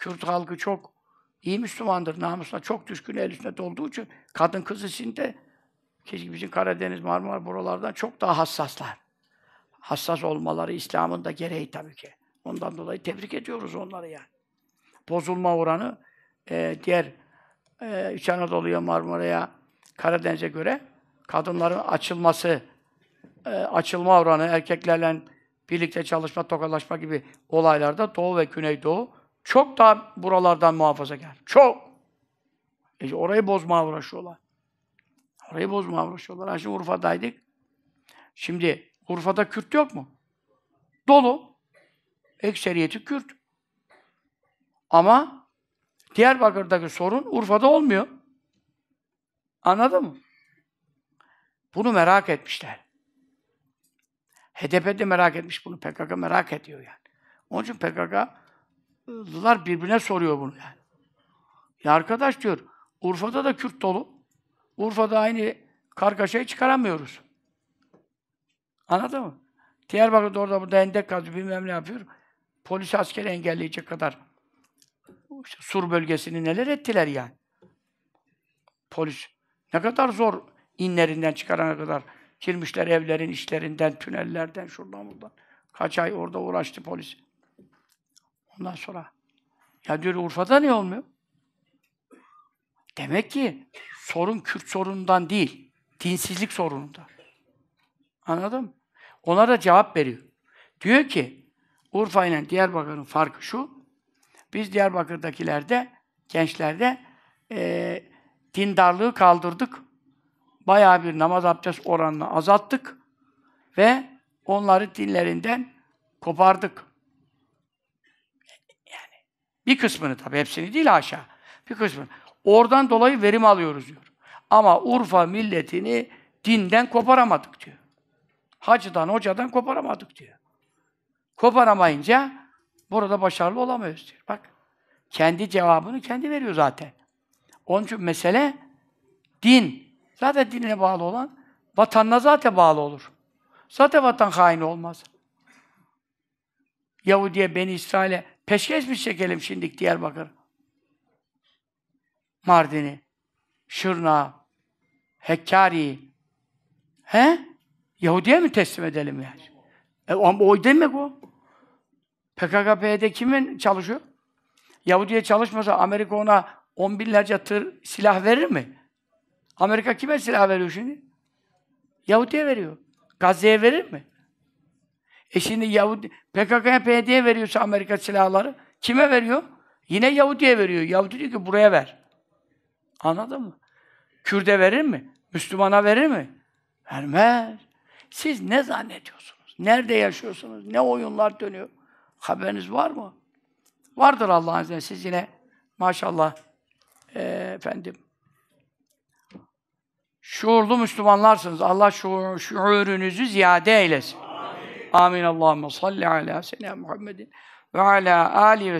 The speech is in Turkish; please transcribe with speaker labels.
Speaker 1: Kürt halkı çok iyi Müslümandır, namusuna çok düşkün el sünnet olduğu için kadın kız için de keşke bizim Karadeniz, Marmara buralardan çok daha hassaslar. Hassas olmaları İslam'ın da gereği tabii ki. Ondan dolayı tebrik ediyoruz onları yani. Bozulma oranı e, diğer e, İç Anadolu'ya, Marmara'ya, Karadeniz'e göre kadınların açılması, e, açılma oranı, erkeklerle birlikte çalışma, tokalaşma gibi olaylarda Doğu ve Güneydoğu çok daha buralardan muhafazakar. Çok. E orayı bozmaya uğraşıyorlar. Orayı bozmaya uğraşıyorlar. Ha şimdi Urfa'daydık. Şimdi Urfa'da Kürt yok mu? Dolu. Ekseriyeti Kürt. Ama Diyarbakır'daki sorun Urfa'da olmuyor. Anladın mı? Bunu merak etmişler. HDP de merak etmiş bunu. PKK merak ediyor yani. Onun için PKK Lar birbirine soruyor bunu yani. Ya arkadaş diyor, Urfa'da da Kürt dolu. Urfa'da aynı kargaşayı çıkaramıyoruz. Anladın mı? Diyarbakır'da orada burada endek kazıyor, bilmem ne yapıyor. Polis askeri engelleyecek kadar işte Sur bölgesini neler ettiler yani. Polis ne kadar zor inlerinden çıkarana kadar girmişler evlerin, işlerinden, tünellerden, şuradan buradan. Kaç ay orada uğraştı polis. Ondan sonra. Ya diyor Urfa'da ne olmuyor? Demek ki sorun Kürt sorunundan değil, dinsizlik sorununda. Anladın mı? Ona da cevap veriyor. Diyor ki, Urfa ile Diyarbakır'ın farkı şu, biz Diyarbakır'dakilerde, gençlerde e, dindarlığı kaldırdık. Bayağı bir namaz abdest oranını azalttık ve onları dinlerinden kopardık. Bir kısmını tabi, hepsini değil aşağı. Bir kısmını. Oradan dolayı verim alıyoruz diyor. Ama Urfa milletini dinden koparamadık diyor. Hacıdan, hocadan koparamadık diyor. Koparamayınca burada başarılı olamıyoruz diyor. Bak, kendi cevabını kendi veriyor zaten. Onun için mesele din. Zaten dinine bağlı olan vatanına zaten bağlı olur. Zaten vatan haini olmaz. Yahudi'ye, Beni İsrail'e Peşkeş mi çekelim şimdi Diyarbakır? Mardin'i, Şırna, Hakkari'yi. He? Yahudi'ye mi teslim edelim yani? E, ama o demek o. PKK-PYD kimin çalışıyor? Yahudi'ye çalışmasa Amerika ona on binlerce tır silah verir mi? Amerika kime silah veriyor şimdi? Yahudi'ye veriyor. Gazze'ye verir mi? E şimdi Yahudi, PKK'ya PYD'ye veriyorsa Amerika silahları, kime veriyor? Yine Yahudi'ye veriyor. Yahudi diyor ki buraya ver. Anladın mı? Kürde verir mi? Müslümana verir mi? Vermez. Siz ne zannediyorsunuz? Nerede yaşıyorsunuz? Ne oyunlar dönüyor? Haberiniz var mı? Vardır Allah'ın izniyle. Siz yine maşallah e, efendim şuurlu Müslümanlarsınız. Allah şuur, şuurunuzu ziyade eylesin. Amin. Allahumme salli ala seyyidina Muhammedin ve ala ali ve